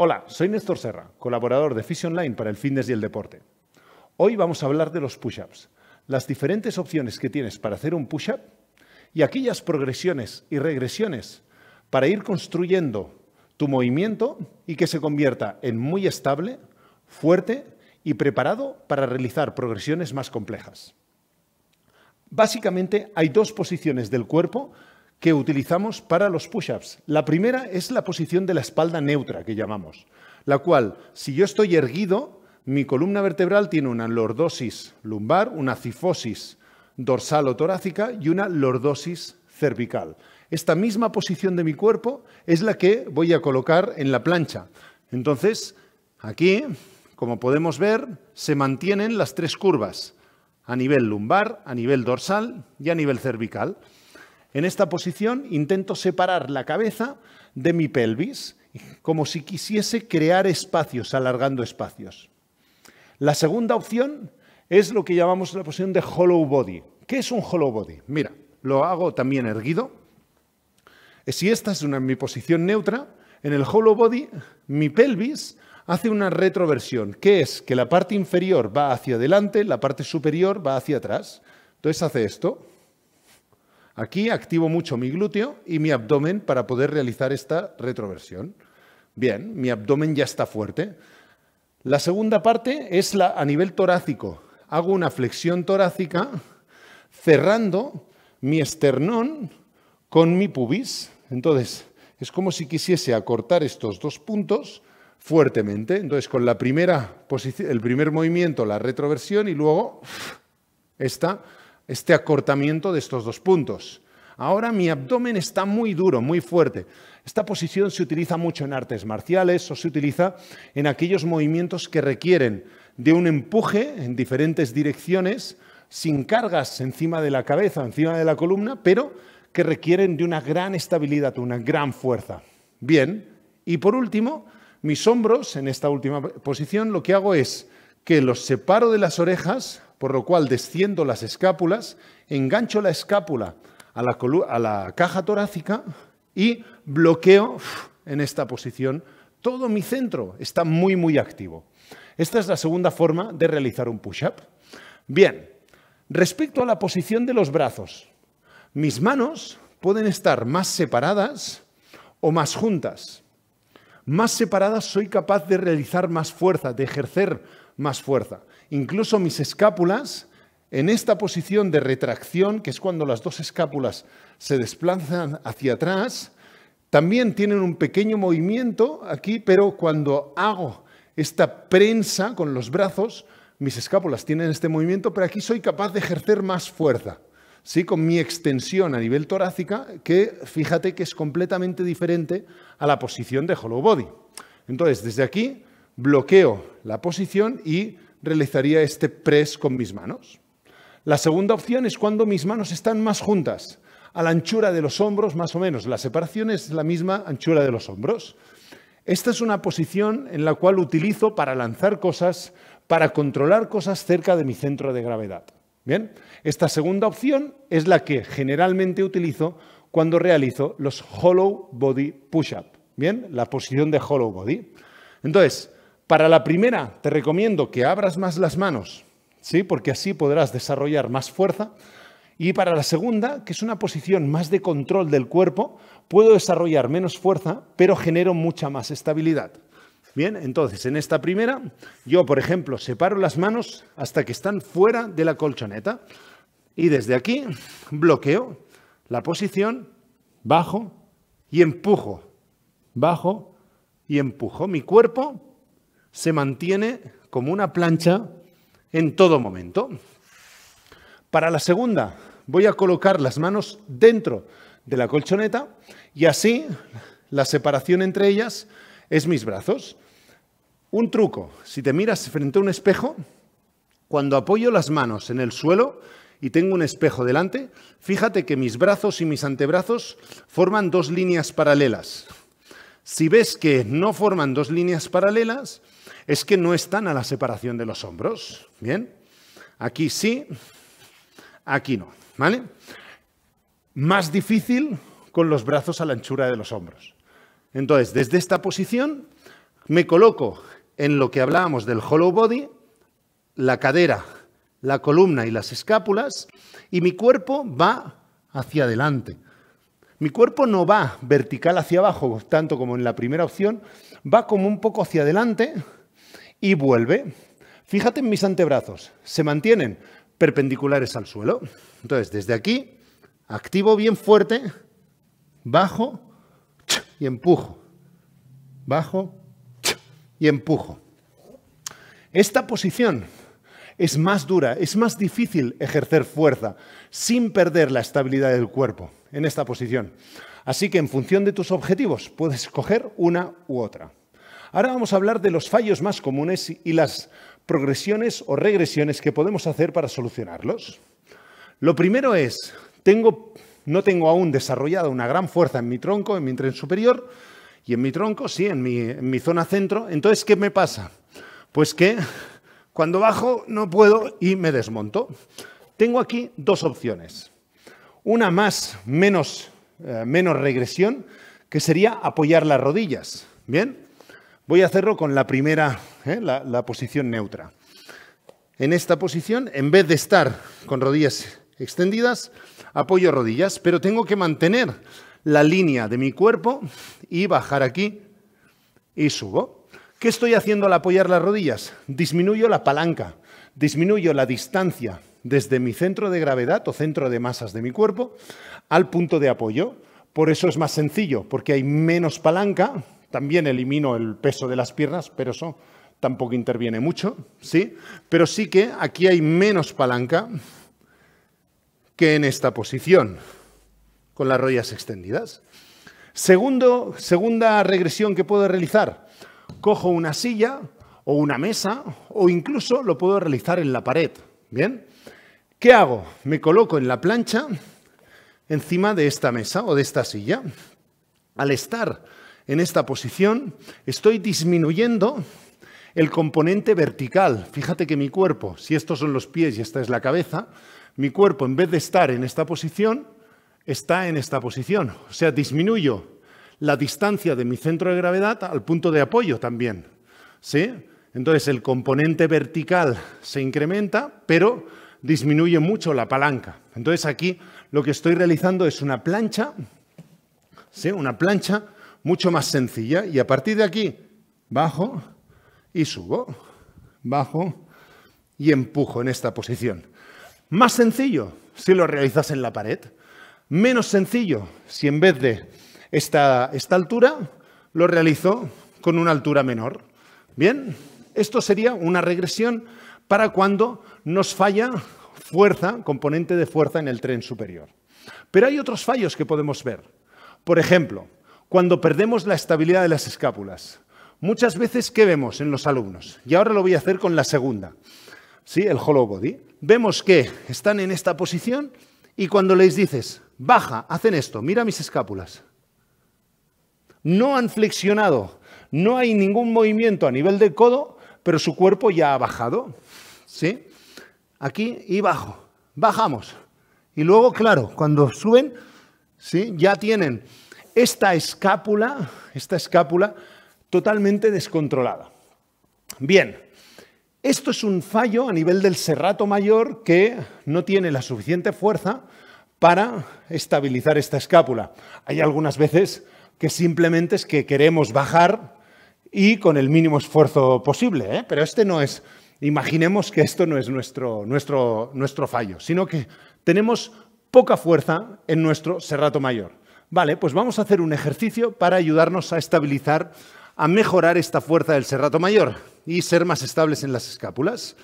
Hola, soy Néstor Serra, colaborador de Fish Online para el fitness y el deporte. Hoy vamos a hablar de los push-ups, las diferentes opciones que tienes para hacer un push-up y aquellas progresiones y regresiones para ir construyendo tu movimiento y que se convierta en muy estable, fuerte y preparado para realizar progresiones más complejas. Básicamente hay dos posiciones del cuerpo que utilizamos para los push-ups. La primera es la posición de la espalda neutra, que llamamos, la cual, si yo estoy erguido, mi columna vertebral tiene una lordosis lumbar, una cifosis dorsal o torácica y una lordosis cervical. Esta misma posición de mi cuerpo es la que voy a colocar en la plancha. Entonces, aquí, como podemos ver, se mantienen las tres curvas, a nivel lumbar, a nivel dorsal y a nivel cervical. En esta posición intento separar la cabeza de mi pelvis, como si quisiese crear espacios, alargando espacios. La segunda opción es lo que llamamos la posición de hollow body. ¿Qué es un hollow body? Mira, lo hago también erguido. Eh, si esta es mi posición neutra, en el hollow body mi pelvis hace una retroversión, que es que la parte inferior va hacia adelante, la parte superior va hacia atrás. Entonces hace esto. Aquí activo mucho mi glúteo y mi abdomen para poder realizar esta retroversión. Bien, mi abdomen ya está fuerte. La segunda parte es la a nivel torácico. Hago una flexión torácica cerrando mi esternón con mi pubis. Entonces, es como si quisiese acortar estos dos puntos fuertemente. Entonces, con la primera el primer movimiento, la retroversión, y luego esta este acortamiento de estos dos puntos. Ahora mi abdomen está muy duro, muy fuerte. Esta posición se utiliza mucho en artes marciales o se utiliza en aquellos movimientos que requieren de un empuje en diferentes direcciones, sin cargas encima de la cabeza, encima de la columna, pero que requieren de una gran estabilidad, una gran fuerza. Bien, y por último, mis hombros en esta última posición lo que hago es que los separo de las orejas por lo cual desciendo las escápulas, engancho la escápula a la, a la caja torácica y bloqueo en esta posición todo mi centro. Está muy, muy activo. Esta es la segunda forma de realizar un push-up. Bien, respecto a la posición de los brazos, mis manos pueden estar más separadas o más juntas. Más separadas soy capaz de realizar más fuerza, de ejercer más fuerza incluso mis escápulas, en esta posición de retracción, que es cuando las dos escápulas se desplazan hacia atrás, también tienen un pequeño movimiento aquí, pero cuando hago esta prensa con los brazos, mis escápulas tienen este movimiento, pero aquí soy capaz de ejercer más fuerza. ¿sí? con mi extensión a nivel torácica, que fíjate que es completamente diferente a la posición de hollow body. Entonces, desde aquí bloqueo la posición y realizaría este press con mis manos. La segunda opción es cuando mis manos están más juntas, a la anchura de los hombros más o menos. La separación es la misma anchura de los hombros. Esta es una posición en la cual utilizo para lanzar cosas, para controlar cosas cerca de mi centro de gravedad. Bien, esta segunda opción es la que generalmente utilizo cuando realizo los hollow body push-up. Bien, la posición de hollow body. Entonces, para la primera, te recomiendo que abras más las manos, ¿sí? porque así podrás desarrollar más fuerza. Y para la segunda, que es una posición más de control del cuerpo, puedo desarrollar menos fuerza, pero genero mucha más estabilidad. Bien, entonces en esta primera, yo por ejemplo separo las manos hasta que están fuera de la colchoneta y desde aquí bloqueo la posición, bajo y empujo, bajo y empujo. Mi cuerpo se mantiene como una plancha en todo momento. Para la segunda, voy a colocar las manos dentro de la colchoneta y así la separación entre ellas es mis brazos. Un truco, si te miras frente a un espejo, cuando apoyo las manos en el suelo y tengo un espejo delante, fíjate que mis brazos y mis antebrazos forman dos líneas paralelas. Si ves que no forman dos líneas paralelas, es que no están a la separación de los hombros. Bien, aquí sí, aquí no. ¿Vale? Más difícil con los brazos a la anchura de los hombros. Entonces, desde esta posición me coloco en lo que hablábamos del hollow body, la cadera, la columna y las escápulas, y mi cuerpo va hacia adelante. Mi cuerpo no va vertical hacia abajo, tanto como en la primera opción, va como un poco hacia adelante, y vuelve. Fíjate en mis antebrazos, se mantienen perpendiculares al suelo. Entonces, desde aquí, activo bien fuerte, bajo y empujo. Bajo y empujo. Esta posición es más dura, es más difícil ejercer fuerza sin perder la estabilidad del cuerpo en esta posición. Así que en función de tus objetivos puedes escoger una u otra. Ahora vamos a hablar de los fallos más comunes y las progresiones o regresiones que podemos hacer para solucionarlos. Lo primero es, no tengo aún desarrollada una gran fuerza en mi tronco, en mi tren superior, y en mi tronco, sí, en mi, zona centro. Entonces, ¿qué me pasa? Pues que cuando bajo no puedo y me desmonto. Tengo aquí dos opciones. Una más, menos, eh, menos regresión, que sería apoyar las rodillas. ¿Bien? Voy a hacerlo con la primera, ¿eh? la posición neutra. En esta posición, en vez de estar con rodillas extendidas, apoyo rodillas, pero tengo que mantener la línea de mi cuerpo y bajar aquí y subo. ¿Qué estoy haciendo al apoyar las rodillas? Disminuyo la palanca, disminuyo la distancia desde mi centro de gravedad o centro de masas de mi cuerpo al punto de apoyo. Por eso es más sencillo, porque hay menos palanca también elimino el peso de las piernas, pero eso tampoco interviene mucho, ¿sí? Pero sí que aquí hay menos palanca que en esta posición, con las rodillas extendidas. segunda regresión que puedo realizar, cojo una silla o una mesa o incluso lo puedo realizar en la pared, ¿bien? ¿Qué hago? Me coloco en la plancha encima de esta mesa o de esta silla. Al estar en esta posición, estoy disminuyendo el componente vertical. Fíjate que mi cuerpo, si estos son los pies y esta es la cabeza, mi cuerpo en vez de estar en esta posición, está en esta posición. O sea, disminuyo la distancia de mi centro de gravedad al punto de apoyo también. ¿Sí? Entonces el componente vertical se incrementa, pero disminuye mucho la palanca. Entonces aquí lo que estoy realizando es una plancha, ¿sí? una plancha mucho más sencilla y a partir de aquí bajo y subo, bajo y empujo en esta posición. Más sencillo si lo realizas en la pared, menos sencillo si en vez de esta, esta altura lo realizo con una altura menor. Bien, esto sería una regresión para cuando nos falla fuerza, componente de fuerza en el tren superior. Pero hay otros fallos que podemos ver. Por ejemplo, cuando perdemos la estabilidad de las escápulas. Muchas veces, ¿qué vemos en los alumnos? Y ahora lo voy a hacer con la segunda, ¿sí? el hollow body. Vemos que están en esta posición y cuando les dices, baja, hacen esto, mira mis escápulas. No han flexionado, no hay ningún movimiento a nivel del codo, pero su cuerpo ya ha bajado. ¿sí? Aquí y bajo, bajamos. Y luego, claro, cuando suben, ¿sí? ya tienen esta escápula, esta escápula totalmente descontrolada. Bien, esto es un fallo a nivel del serrato mayor que no tiene la suficiente fuerza para estabilizar esta escápula. Hay algunas veces que simplemente es que queremos bajar y con el mínimo esfuerzo posible, ¿eh? pero este no es, imaginemos que esto no es nuestro, nuestro, nuestro fallo, sino que tenemos poca fuerza en nuestro serrato mayor. Vale, pues vamos a hacer un ejercicio para ayudarnos a estabilizar, a mejorar esta fuerza del serrato mayor y ser más estables en las escápulas.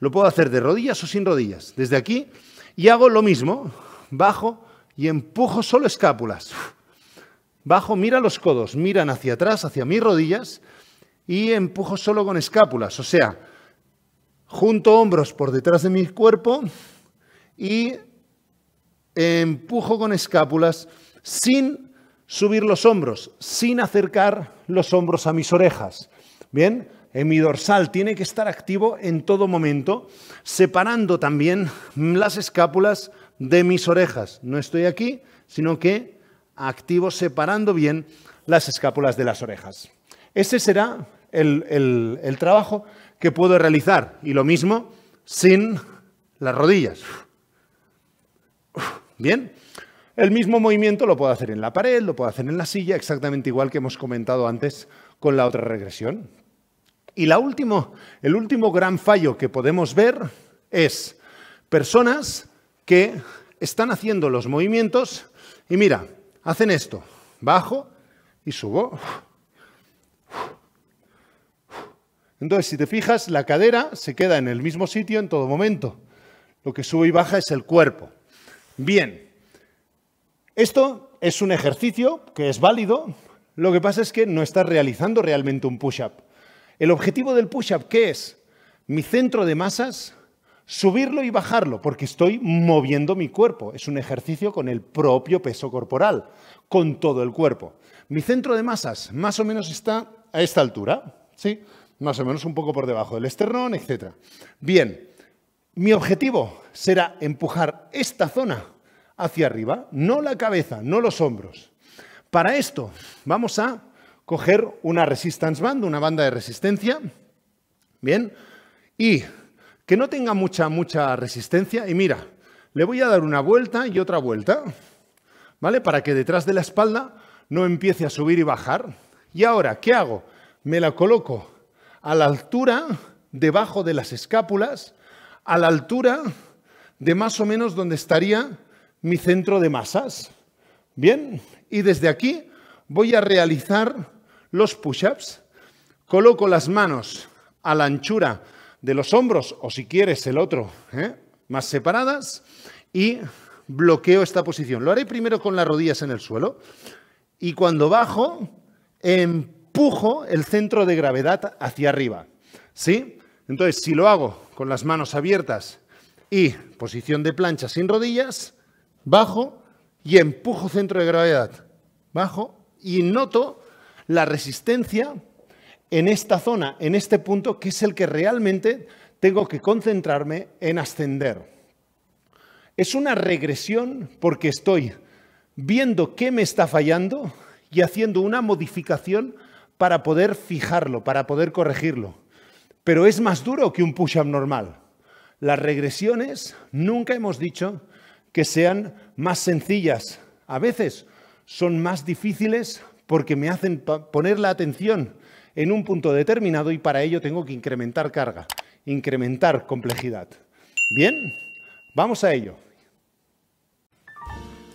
Lo puedo hacer de rodillas o sin rodillas, desde aquí, y hago lo mismo, bajo y empujo solo escápulas. Bajo, mira los codos, miran hacia atrás, hacia mis rodillas, y empujo solo con escápulas, o sea, junto hombros por detrás de mi cuerpo y empujo con escápulas sin subir los hombros, sin acercar los hombros a mis orejas. Bien, en mi dorsal tiene que estar activo en todo momento, separando también las escápulas de mis orejas. No estoy aquí, sino que activo separando bien las escápulas de las orejas. Ese será el, el trabajo que puedo realizar. Y lo mismo sin las rodillas. Bien, el mismo movimiento lo puedo hacer en la pared, lo puedo hacer en la silla, exactamente igual que hemos comentado antes con la otra regresión. Y la último, el último gran fallo que podemos ver es personas que están haciendo los movimientos y mira, hacen esto, bajo y subo. Entonces, si te fijas, la cadera se queda en el mismo sitio en todo momento. Lo que sube y baja es el cuerpo. Bien, esto es un ejercicio que es válido, lo que pasa es que no estás realizando realmente un push-up. El objetivo del push-up, ¿qué es? Mi centro de masas, subirlo y bajarlo, porque estoy moviendo mi cuerpo. Es un ejercicio con el propio peso corporal, con todo el cuerpo. Mi centro de masas más o menos está a esta altura, ¿sí? Más o menos un poco por debajo del esternón, etc. Bien, mi objetivo será empujar esta zona hacia arriba, no la cabeza, no los hombros. Para esto vamos a coger una resistance band, una banda de resistencia, ¿bien? Y que no tenga mucha, mucha resistencia. Y mira, le voy a dar una vuelta y otra vuelta, ¿vale? Para que detrás de la espalda no empiece a subir y bajar. Y ahora, ¿qué hago? Me la coloco a la altura, debajo de las escápulas, a la altura de más o menos donde estaría mi centro de masas. Bien, y desde aquí voy a realizar los push-ups. Coloco las manos a la anchura de los hombros, o si quieres el otro, ¿eh? más separadas, y bloqueo esta posición. Lo haré primero con las rodillas en el suelo y cuando bajo, empujo el centro de gravedad hacia arriba. ¿Sí? Entonces, si lo hago con las manos abiertas y posición de plancha sin rodillas, bajo y empujo centro de gravedad, bajo y noto la resistencia en esta zona, en este punto, que es el que realmente tengo que concentrarme en ascender. Es una regresión porque estoy viendo qué me está fallando y haciendo una modificación para poder fijarlo, para poder corregirlo. Pero es más duro que un push-up normal. Las regresiones, nunca hemos dicho que sean más sencillas. A veces son más difíciles porque me hacen poner la atención en un punto determinado y para ello tengo que incrementar carga, incrementar complejidad. Bien, vamos a ello.